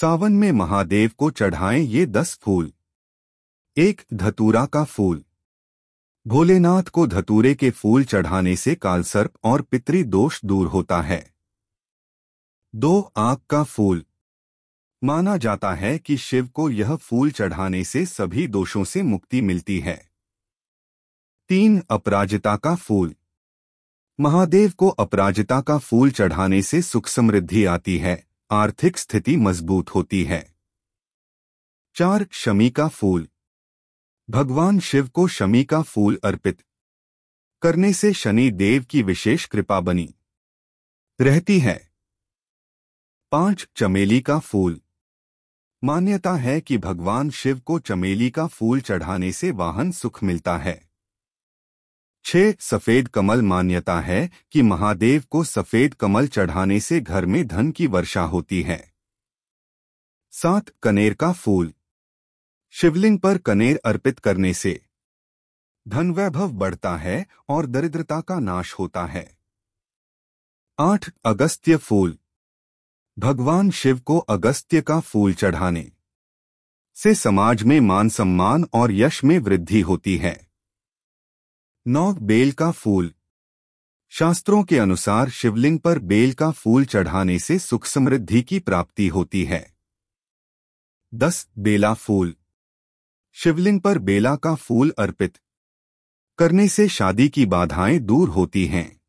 सावन में महादेव को चढ़ाएं ये दस फूल एक धतूरा का फूल भोलेनाथ को धतूरे के फूल चढ़ाने से कालसर्प और पितृ दोष दूर होता है दो आग का फूल माना जाता है कि शिव को यह फूल चढ़ाने से सभी दोषों से मुक्ति मिलती है तीन अपराजिता का फूल महादेव को अपराजिता का फूल चढ़ाने से सुख समृद्धि आती है आर्थिक स्थिति मजबूत होती है चार शमी का फूल भगवान शिव को शमी का फूल अर्पित करने से शनि देव की विशेष कृपा बनी रहती है पांच चमेली का फूल मान्यता है कि भगवान शिव को चमेली का फूल चढ़ाने से वाहन सुख मिलता है छह सफेद कमल मान्यता है कि महादेव को सफेद कमल चढ़ाने से घर में धन की वर्षा होती है सात कनेर का फूल शिवलिंग पर कनेर अर्पित करने से धन वैभव बढ़ता है और दरिद्रता का नाश होता है आठ अगस्त्य फूल भगवान शिव को अगस्त्य का फूल चढ़ाने से समाज में मान सम्मान और यश में वृद्धि होती है नौ बेल का फूल शास्त्रों के अनुसार शिवलिंग पर बेल का फूल चढ़ाने से सुख समृद्धि की प्राप्ति होती है दस बेला फूल शिवलिंग पर बेला का फूल अर्पित करने से शादी की बाधाएं दूर होती हैं